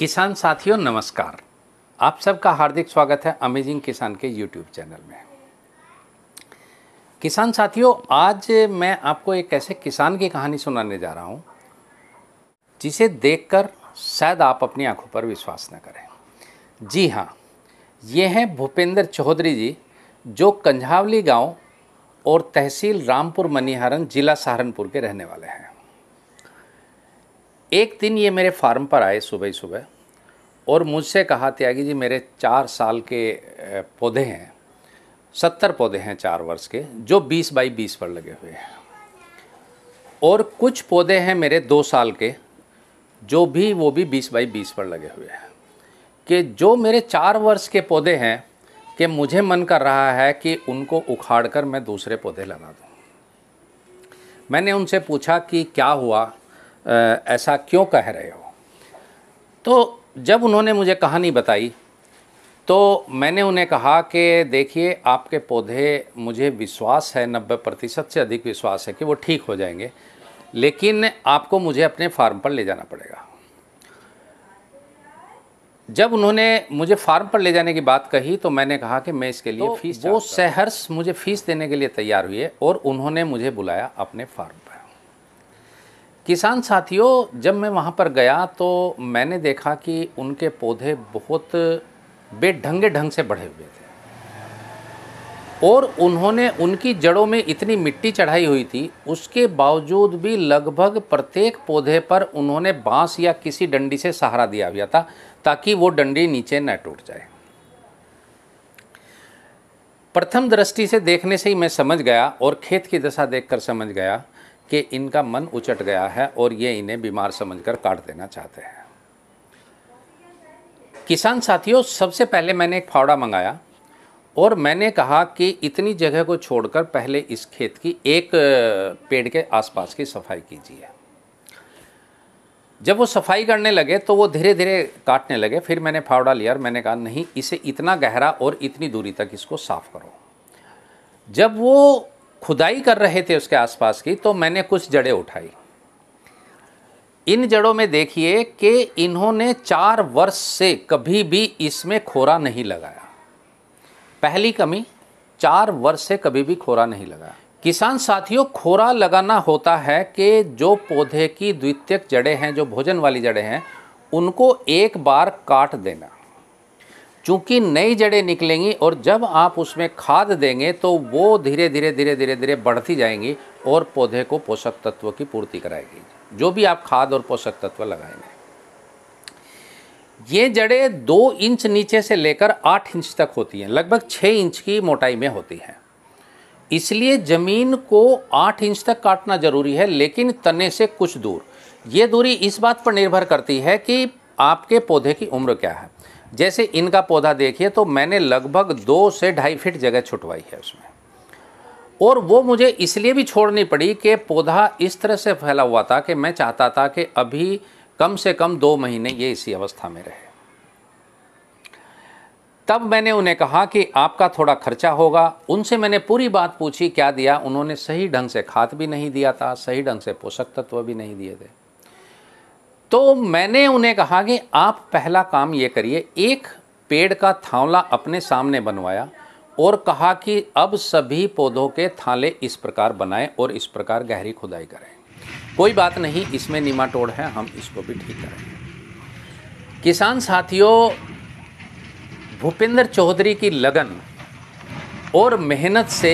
किसान साथियों नमस्कार आप सबका हार्दिक स्वागत है अमेजिंग किसान के यूट्यूब चैनल में किसान साथियों आज मैं आपको एक ऐसे किसान की कहानी सुनाने जा रहा हूँ जिसे देखकर शायद आप अपनी आंखों पर विश्वास न करें जी हाँ ये हैं भूपेंद्र चौधरी जी जो कंझावली गांव और तहसील रामपुर मनिहारन जिला सहारनपुर के रहने वाले हैं एक दिन ये मेरे फार्म पर आए सुबह सुबह और मुझसे कहा त्यागी जी मेरे चार साल के पौधे हैं सत्तर पौधे हैं चार वर्ष के जो बीस बाई बीस पर लगे हुए हैं और कुछ पौधे हैं मेरे दो साल के जो भी वो भी बीस बाई बीस पर लगे हुए हैं कि जो मेरे चार वर्ष के पौधे हैं कि मुझे मन कर रहा है कि उनको उखाड़ कर मैं दूसरे पौधे लगा दूँ मैंने उनसे पूछा कि क्या हुआ ऐसा क्यों कह रहे हो तो जब उन्होंने मुझे कहानी बताई तो मैंने उन्हें कहा कि देखिए आपके पौधे मुझे विश्वास है नब्बे प्रतिशत से अधिक विश्वास है कि वो ठीक हो जाएंगे लेकिन आपको मुझे अपने फार्म पर ले जाना पड़ेगा जब उन्होंने मुझे फार्म पर ले जाने की बात कही तो मैंने कहा कि मैं इसके लिए तो फीस वो सहर्ष मुझे फीस देने के लिए तैयार हुई है और उन्होंने मुझे बुलाया अपने फार्म पर किसान साथियों जब मैं वहाँ पर गया तो मैंने देखा कि उनके पौधे बहुत बेढंगे ढंग से बढ़े हुए थे और उन्होंने उनकी जड़ों में इतनी मिट्टी चढ़ाई हुई थी उसके बावजूद भी लगभग प्रत्येक पौधे पर उन्होंने बांस या किसी डंडी से सहारा दिया गया था ताकि वो डंडी नीचे न टूट जाए प्रथम दृष्टि से देखने से ही मैं समझ गया और खेत की दशा देखकर समझ गया कि इनका मन उचट गया है और ये इन्हें बीमार समझकर काट देना चाहते हैं किसान साथियों सबसे पहले मैंने एक फावड़ा मंगाया और मैंने कहा कि इतनी जगह को छोड़कर पहले इस खेत की एक पेड़ के आसपास की सफाई कीजिए जब वो सफाई करने लगे तो वो धीरे धीरे काटने लगे फिर मैंने फावड़ा लिया और मैंने कहा नहीं इसे इतना गहरा और इतनी दूरी तक इसको साफ़ करो जब वो खुदाई कर रहे थे उसके आसपास की तो मैंने कुछ जड़ें उठाई इन जड़ों में देखिए कि इन्होंने चार वर्ष से कभी भी इसमें खोरा नहीं लगाया पहली कमी चार वर्ष से कभी भी खोरा नहीं लगा किसान साथियों खोरा लगाना होता है कि जो पौधे की द्वितीयक जड़ें हैं जो भोजन वाली जड़ें हैं उनको एक बार काट देना चूँकि नई जड़ें निकलेंगी और जब आप उसमें खाद देंगे तो वो धीरे धीरे धीरे धीरे धीरे बढ़ती जाएंगी और पौधे को पोषक तत्व की पूर्ति कराएगी जो भी आप खाद और पोषक तत्व लगाएंगे ये जड़ें दो इंच नीचे से लेकर आठ इंच तक होती हैं लगभग छः इंच की मोटाई में होती हैं इसलिए ज़मीन को आठ इंच तक काटना ज़रूरी है लेकिन तने से कुछ दूर ये दूरी इस बात पर निर्भर करती है कि आपके पौधे की उम्र क्या है जैसे इनका पौधा देखिए तो मैंने लगभग दो से ढाई फीट जगह छुटवाई है उसमें और वो मुझे इसलिए भी छोड़नी पड़ी कि पौधा इस तरह से फैला हुआ था कि मैं चाहता था कि अभी कम से कम दो महीने ये इसी अवस्था में रहे तब मैंने उन्हें कहा कि आपका थोड़ा खर्चा होगा उनसे मैंने पूरी बात पूछी क्या दिया उन्होंने सही ढंग से खाद भी नहीं दिया था सही ढंग से पोषक तत्व भी नहीं दिए थे तो मैंने उन्हें कहा कि आप पहला काम ये करिए एक पेड़ का थावला अपने सामने बनवाया और कहा कि अब सभी पौधों के थाले इस प्रकार बनाएं और इस प्रकार गहरी खुदाई करें कोई बात नहीं इसमें निमाटोड़ है हम इसको भी ठीक करेंगे किसान साथियों भूपेंद्र चौधरी की लगन और मेहनत से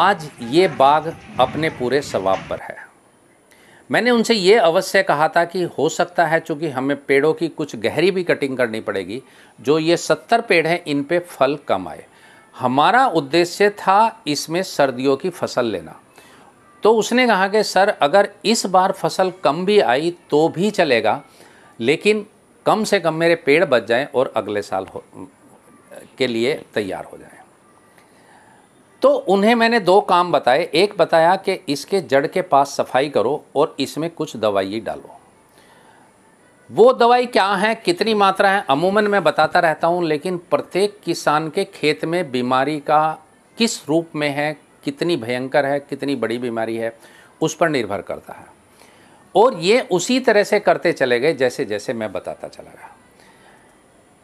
आज ये बाग अपने पूरे सवाब पर है मैंने उनसे ये अवश्य कहा था कि हो सकता है चूँकि हमें पेड़ों की कुछ गहरी भी कटिंग करनी पड़ेगी जो ये सत्तर पेड़ हैं इन पे फल कम आए हमारा उद्देश्य था इसमें सर्दियों की फसल लेना तो उसने कहा कि सर अगर इस बार फसल कम भी आई तो भी चलेगा लेकिन कम से कम मेरे पेड़ बच जाएं और अगले साल हो के लिए तैयार हो जाएं तो उन्हें मैंने दो काम बताए एक बताया कि इसके जड़ के पास सफाई करो और इसमें कुछ दवाई डालो वो दवाई क्या है कितनी मात्रा है अमूमन मैं बताता रहता हूँ लेकिन प्रत्येक किसान के खेत में बीमारी का किस रूप में है कितनी भयंकर है कितनी बड़ी बीमारी है उस पर निर्भर करता है और ये उसी तरह से करते चले गए जैसे जैसे मैं बताता चला गया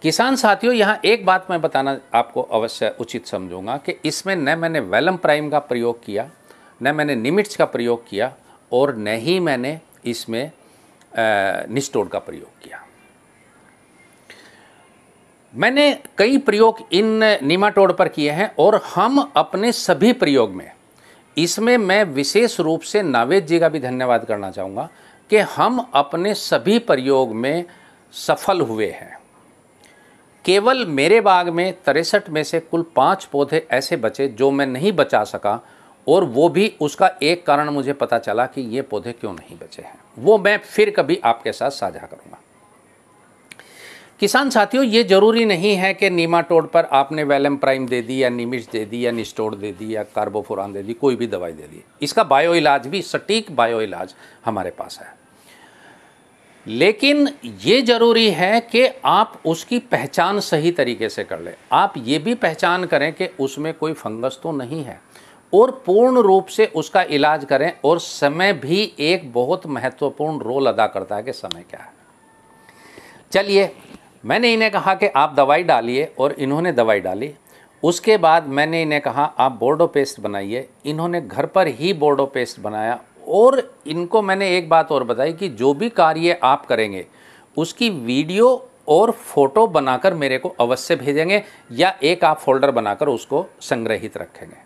किसान साथियों यहाँ एक बात मैं बताना आपको अवश्य उचित समझूंगा कि इसमें न मैंने वेलम प्राइम का प्रयोग किया न मैंने निमिट्स का प्रयोग किया और न ही मैंने इसमें निस्टोर का प्रयोग किया मैंने कई प्रयोग इन निमाटोड पर किए हैं और हम अपने सभी प्रयोग में इसमें मैं विशेष रूप से नावेद जी का भी धन्यवाद करना चाहूँगा कि हम अपने सभी प्रयोग में सफल हुए हैं केवल मेरे बाग में तिरसठ में से कुल पाँच पौधे ऐसे बचे जो मैं नहीं बचा सका और वो भी उसका एक कारण मुझे पता चला कि ये पौधे क्यों नहीं बचे हैं वो मैं फिर कभी आपके साथ साझा करूँगा किसान साथियों ये जरूरी नहीं है कि नीमाटोड पर आपने वेलम प्राइम दे दी या निमिश दे दी या निस्टोड दे दी या कार्बोफुरान दे दी कोई भी दवाई दे दी इसका बायो इलाज भी सटीक बायो इलाज हमारे पास है लेकिन ये ज़रूरी है कि आप उसकी पहचान सही तरीके से कर लें आप ये भी पहचान करें कि उसमें कोई फंगस तो नहीं है और पूर्ण रूप से उसका इलाज करें और समय भी एक बहुत महत्वपूर्ण रोल अदा करता है कि समय क्या है चलिए मैंने इन्हें कहा कि आप दवाई डालिए और इन्होंने दवाई डाली उसके बाद मैंने इन्हें कहा आप बोर्डो पेस्ट बनाइए इन्होंने घर पर ही बोर्डो पेस्ट बनाया और इनको मैंने एक बात और बताई कि जो भी कार्य आप करेंगे उसकी वीडियो और फोटो बनाकर मेरे को अवश्य भेजेंगे या एक आप फोल्डर बनाकर उसको संग्रहित रखेंगे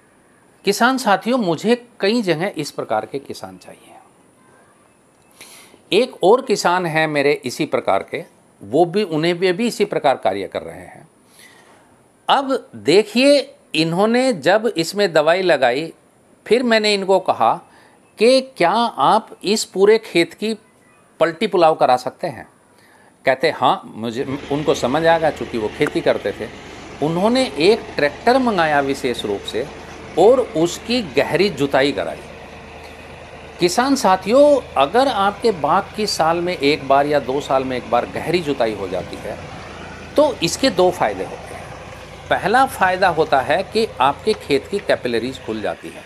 किसान साथियों मुझे कई जगह इस प्रकार के किसान चाहिए एक और किसान हैं मेरे इसी प्रकार के वो भी उन्हें भी अभी इसी प्रकार कार्य कर रहे हैं अब देखिए इन्होंने जब इसमें दवाई लगाई फिर मैंने इनको कहा कि क्या आप इस पूरे खेत की पलटी पुलाव करा सकते हैं कहते हाँ मुझे उनको समझ आ गया चूँकि वो खेती करते थे उन्होंने एक ट्रैक्टर मंगाया विशेष रूप से और उसकी गहरी जुताई कराई किसान साथियों अगर आपके बाग की साल में एक बार या दो साल में एक बार गहरी जुताई हो जाती है तो इसके दो फायदे होते हैं पहला फ़ायदा होता है कि आपके खेत की कैपिलरीज खुल जाती है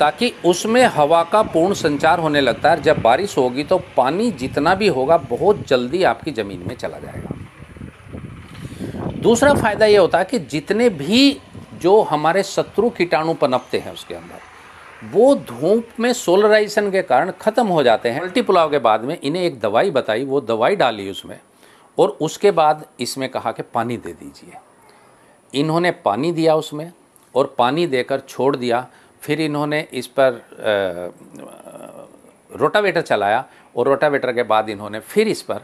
ताकि उसमें हवा का पूर्ण संचार होने लगता है जब बारिश होगी तो पानी जितना भी होगा बहुत जल्दी आपकी ज़मीन में चला जाएगा दूसरा फ़ायदा ये होता है कि जितने भी जो हमारे शत्रु कीटाणु पनपते हैं उसके अंदर वो धूप में सोलराइजेशन के कारण ख़त्म हो जाते हैं उल्टी पुलाव के बाद में इन्हें एक दवाई बताई वो दवाई डाली उसमें और उसके बाद इसमें कहा कि पानी दे दीजिए इन्होंने पानी दिया उसमें और पानी देकर छोड़ दिया फिर इन्होंने इस पर रोटावेटर चलाया और रोटावेटर के बाद इन्होंने फिर इस पर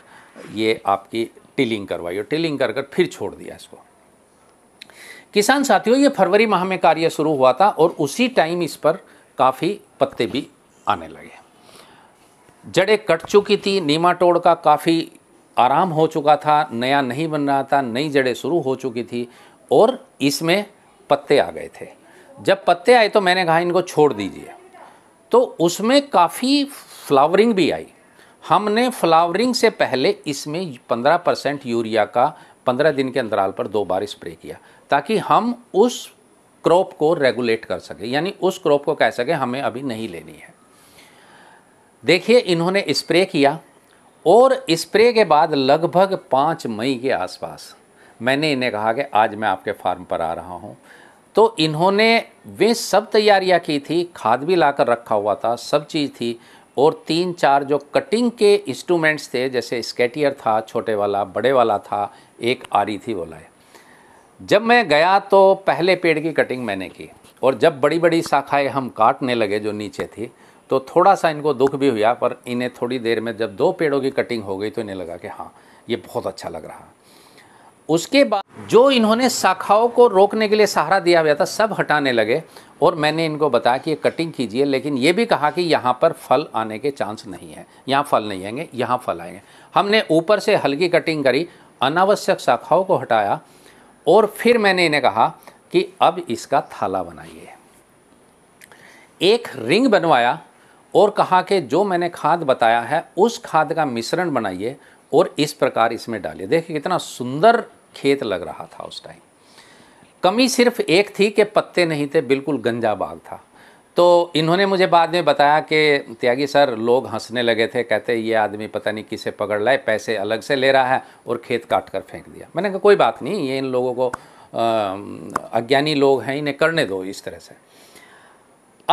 ये आपकी टिलिंग करवाई और टिलिंग कर कर फिर छोड़ दिया इसको किसान साथियों ये फरवरी माह में कार्य शुरू हुआ था और उसी टाइम इस पर काफ़ी पत्ते भी आने लगे जड़ें कट चुकी थी नीमाटोड़ का काफ़ी आराम हो चुका था नया नहीं बन रहा था नई जड़ें शुरू हो चुकी थी और इसमें पत्ते आ गए थे जब पत्ते आए तो मैंने कहा इनको छोड़ दीजिए तो उसमें काफ़ी फ्लावरिंग भी आई हमने फ्लावरिंग से पहले इसमें 15 परसेंट यूरिया का 15 दिन के अंतराल पर दो बार स्प्रे किया ताकि हम उस क्रॉप को रेगुलेट कर सके यानी उस क्रॉप को कह सके हमें अभी नहीं लेनी है देखिए इन्होंने स्प्रे किया और स्प्रे के बाद लगभग पाँच मई के आसपास मैंने इन्हें कहा कि आज मैं आपके फार्म पर आ रहा हूँ तो इन्होंने वे सब तैयारियाँ की थी खाद भी ला कर रखा हुआ था सब चीज़ थी और तीन चार जो कटिंग के इंस्ट्रूमेंट्स थे जैसे स्केटियर था छोटे वाला बड़े वाला था एक आरी थी वो लाए जब मैं गया तो पहले पेड़ की कटिंग मैंने की और जब बड़ी बड़ी शाखाएं हम काटने लगे जो नीचे थी तो थोड़ा सा इनको दुख भी हुआ पर इन्हें थोड़ी देर में जब दो पेड़ों की कटिंग हो गई तो इन्हें लगा कि हाँ ये बहुत अच्छा लग रहा उसके बाद जो इन्होंने शाखाओं को रोकने के लिए सहारा दिया हुआ था सब हटाने लगे और मैंने इनको बताया कि ये कटिंग कीजिए लेकिन ये भी कहा कि यहाँ पर फल आने के चांस नहीं है यहाँ फल नहीं आएंगे यहाँ फल आएंगे हमने ऊपर से हल्की कटिंग करी अनावश्यक शाखाओं को हटाया और फिर मैंने इन्हें कहा कि अब इसका थाला बनाइए एक रिंग बनवाया और कहा कि जो मैंने खाद बताया है उस खाद का मिश्रण बनाइए और इस प्रकार इसमें डालिए देखिए कितना सुंदर खेत लग रहा था उस टाइम कमी सिर्फ एक थी कि पत्ते नहीं थे बिल्कुल गंजा बाग था तो इन्होंने मुझे बाद में बताया कि त्यागी सर लोग हंसने लगे थे कहते ये आदमी पता नहीं किसे पकड़ लाए पैसे अलग से ले रहा है और खेत काट कर फेंक दिया मैंने कहा कोई बात नहीं ये इन लोगों को अज्ञानी लोग हैं इन्हें करने दो इस तरह से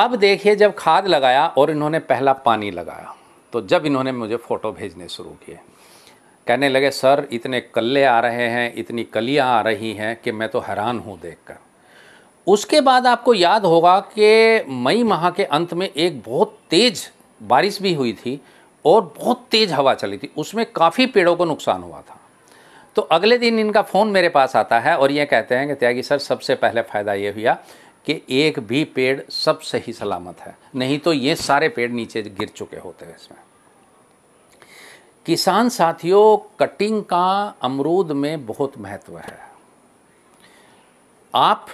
अब देखिए जब खाद लगाया और इन्होंने पहला पानी लगाया तो जब इन्होंने मुझे फ़ोटो भेजने शुरू किए कहने लगे सर इतने कल्ले आ रहे हैं इतनी कलियाँ आ रही हैं कि मैं तो हैरान हूँ देख कर उसके बाद आपको याद होगा कि मई माह के अंत में एक बहुत तेज़ बारिश भी हुई थी और बहुत तेज़ हवा चली थी उसमें काफ़ी पेड़ों को नुकसान हुआ था तो अगले दिन इनका फ़ोन मेरे पास आता है और ये कहते हैं कि त्यागी सर सबसे पहले फ़ायदा ये हुआ कि एक भी पेड़ सब सही सलामत है नहीं तो ये सारे पेड़ नीचे गिर चुके होते हैं इसमें किसान साथियों कटिंग का अमरूद में बहुत महत्व है आप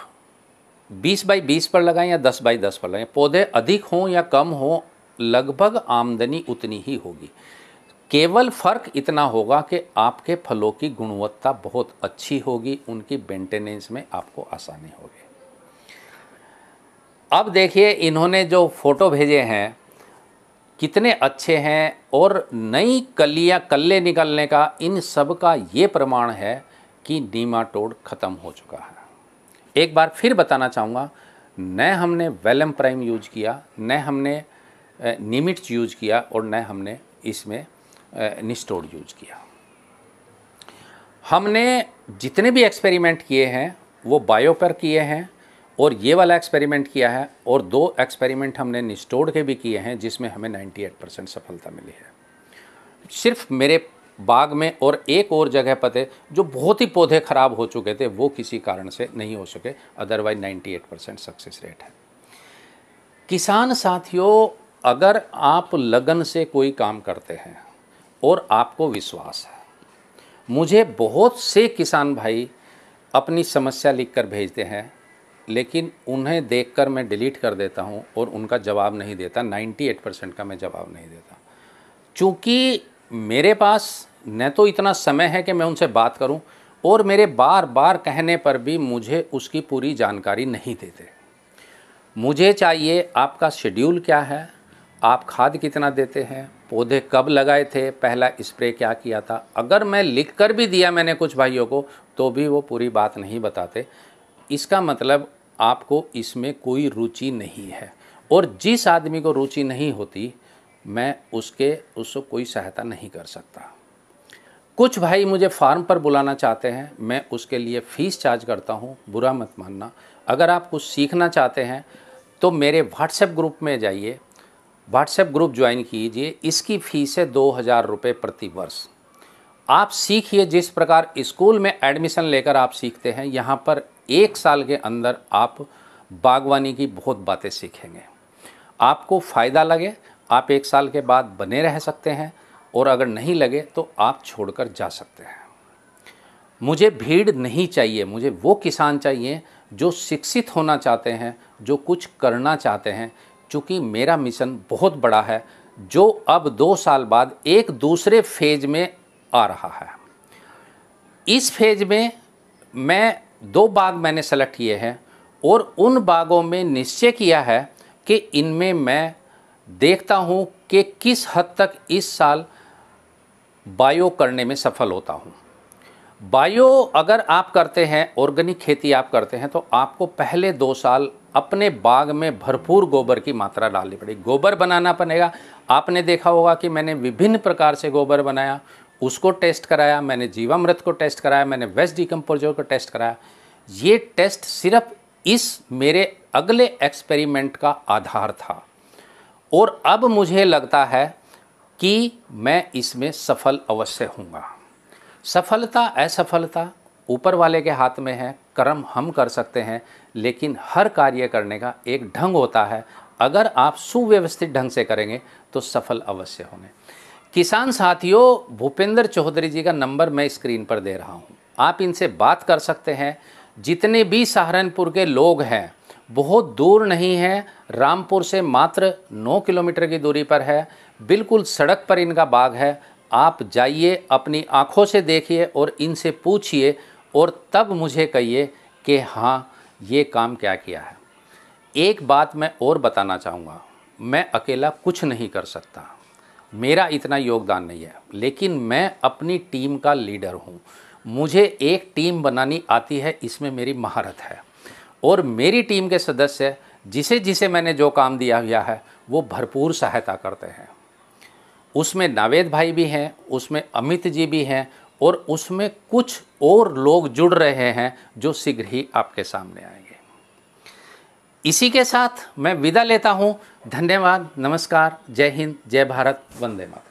बीस बाई बीस पर लगाएं या दस बाई दस पर लगाएं पौधे अधिक हों या कम हों लगभग आमदनी उतनी ही होगी केवल फ़र्क इतना होगा कि आपके फलों की गुणवत्ता बहुत अच्छी होगी उनकी मेंटेनेंस में आपको आसानी होगी अब देखिए इन्होंने जो फ़ोटो भेजे हैं कितने अच्छे हैं और नई कलियां कल्ले निकलने का इन सब का ये प्रमाण है कि टोड़ ख़त्म हो चुका है एक बार फिर बताना चाहूँगा न हमने वेलम प्राइम यूज किया न हमने निमिट्स यूज किया और न हमने इसमें निस्टोर यूज किया हमने जितने भी एक्सपेरिमेंट किए हैं वो बायो पर किए हैं और ये वाला एक्सपेरिमेंट किया है और दो एक्सपेरिमेंट हमने निस्टोर्ड के भी किए हैं जिसमें हमें 98 परसेंट सफलता मिली है सिर्फ मेरे बाग में और एक और जगह पते जो बहुत ही पौधे ख़राब हो चुके थे वो किसी कारण से नहीं हो सके अदरवाइज 98 परसेंट सक्सेस रेट है किसान साथियों अगर आप लगन से कोई काम करते हैं और आपको विश्वास है मुझे बहुत से किसान भाई अपनी समस्या लिखकर भेजते हैं लेकिन उन्हें देखकर मैं डिलीट कर देता हूं और उनका जवाब नहीं देता 98 परसेंट का मैं जवाब नहीं देता चूँकि मेरे पास न तो इतना समय है कि मैं उनसे बात करूं और मेरे बार बार कहने पर भी मुझे उसकी पूरी जानकारी नहीं देते मुझे चाहिए आपका शेड्यूल क्या है आप खाद कितना देते हैं पौधे कब लगाए थे पहला स्प्रे क्या किया था अगर मैं लिख कर भी दिया मैंने कुछ भाइयों को तो भी वो पूरी बात नहीं बताते इसका मतलब आपको इसमें कोई रुचि नहीं है और जिस आदमी को रुचि नहीं होती मैं उसके उसको कोई सहायता नहीं कर सकता कुछ भाई मुझे फार्म पर बुलाना चाहते हैं मैं उसके लिए फ़ीस चार्ज करता हूँ बुरा मत मानना अगर आप कुछ सीखना चाहते हैं तो मेरे व्हाट्सएप ग्रुप में जाइए व्हाट्सएप ग्रुप ज्वाइन कीजिए इसकी फ़ीस है दो हज़ार रुपये प्रति वर्ष आप सीखिए जिस प्रकार स्कूल में एडमिशन लेकर आप सीखते हैं यहाँ पर एक साल के अंदर आप बागवानी की बहुत बातें सीखेंगे आपको फ़ायदा लगे आप एक साल के बाद बने रह सकते हैं और अगर नहीं लगे तो आप छोड़कर जा सकते हैं मुझे भीड़ नहीं चाहिए मुझे वो किसान चाहिए जो शिक्षित होना चाहते हैं जो कुछ करना चाहते हैं चूँकि मेरा मिशन बहुत बड़ा है जो अब दो साल बाद एक दूसरे फेज में आ रहा है इस फेज में मैं दो बाग मैंने सेलेक्ट किए हैं और उन बागों में निश्चय किया है कि इनमें मैं देखता हूँ कि किस हद तक इस साल बायो करने में सफल होता हूँ बायो अगर आप करते हैं ऑर्गेनिक खेती आप करते हैं तो आपको पहले दो साल अपने बाग में भरपूर गोबर की मात्रा डालनी पड़ेगी गोबर बनाना पड़ेगा आपने देखा होगा कि मैंने विभिन्न प्रकार से गोबर बनाया उसको टेस्ट कराया मैंने जीवामृत को टेस्ट कराया मैंने वेस्ट डिकम्पोजर को टेस्ट कराया ये टेस्ट सिर्फ इस मेरे अगले एक्सपेरिमेंट का आधार था और अब मुझे लगता है कि मैं इसमें सफल अवश्य हूँगा सफलता असफलता ऊपर वाले के हाथ में है कर्म हम कर सकते हैं लेकिन हर कार्य करने का एक ढंग होता है अगर आप सुव्यवस्थित ढंग से करेंगे तो सफल अवश्य होंगे किसान साथियों भूपेंद्र चौधरी जी का नंबर मैं स्क्रीन पर दे रहा हूँ आप इनसे बात कर सकते हैं जितने भी सहारनपुर के लोग हैं बहुत दूर नहीं हैं रामपुर से मात्र 9 किलोमीटर की दूरी पर है बिल्कुल सड़क पर इनका बाग है आप जाइए अपनी आँखों से देखिए और इनसे पूछिए और तब मुझे कहिए कि हाँ ये काम क्या किया है एक बात मैं और बताना चाहूँगा मैं अकेला कुछ नहीं कर सकता मेरा इतना योगदान नहीं है लेकिन मैं अपनी टीम का लीडर हूँ मुझे एक टीम बनानी आती है इसमें मेरी महारत है और मेरी टीम के सदस्य जिसे जिसे मैंने जो काम दिया गया है वो भरपूर सहायता करते हैं उसमें नावेद भाई भी हैं उसमें अमित जी भी हैं और उसमें कुछ और लोग जुड़ रहे हैं जो शीघ्र ही आपके सामने आएंगे इसी के साथ मैं विदा लेता हूँ धन्यवाद नमस्कार जय हिंद जय भारत वंदे मातरम